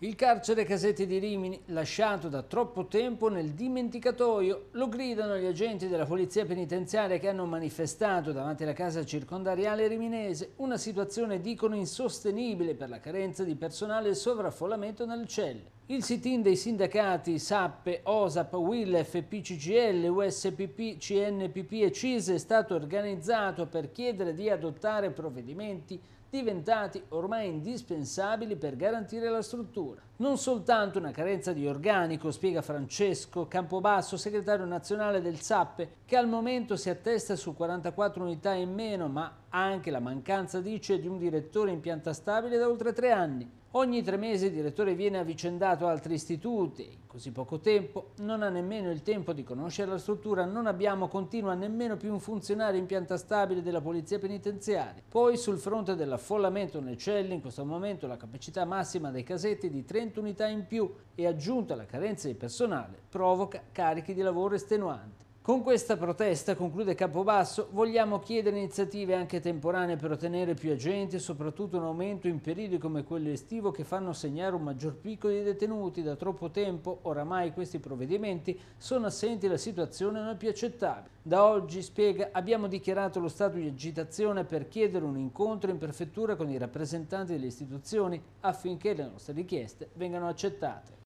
Il carcere Casetti di Rimini, lasciato da troppo tempo nel dimenticatoio, lo gridano gli agenti della polizia penitenziaria che hanno manifestato davanti alla casa circondariale riminese una situazione dicono insostenibile per la carenza di personale e il sovraffollamento nelle celle. Il sit-in dei sindacati SAPPE, OSAP, WILF, PCGL, USPP, CNPP e CISE è stato organizzato per chiedere di adottare provvedimenti diventati ormai indispensabili per garantire la struttura. Non soltanto una carenza di organico, spiega Francesco Campobasso, segretario nazionale del SAPPE, che al momento si attesta su 44 unità in meno, ma anche la mancanza, dice, di un direttore in pianta stabile da oltre tre anni. Ogni tre mesi il direttore viene avvicendato ad altri istituti. In così poco tempo non ha nemmeno il tempo di conoscere la struttura, non abbiamo, continua, nemmeno più un funzionario in pianta stabile della polizia penitenziaria. Poi sul fronte dell'affollamento nelle celle, in questo momento la capacità massima dei casetti è di 30 unità in più e aggiunta alla carenza di personale provoca carichi di lavoro estenuanti. Con questa protesta, conclude Capobasso, vogliamo chiedere iniziative anche temporanee per ottenere più agenti e soprattutto un aumento in periodi come quello estivo che fanno segnare un maggior picco di detenuti. Da troppo tempo, oramai, questi provvedimenti sono assenti e la situazione non è più accettabile. Da oggi, spiega, abbiamo dichiarato lo stato di agitazione per chiedere un incontro in prefettura con i rappresentanti delle istituzioni affinché le nostre richieste vengano accettate.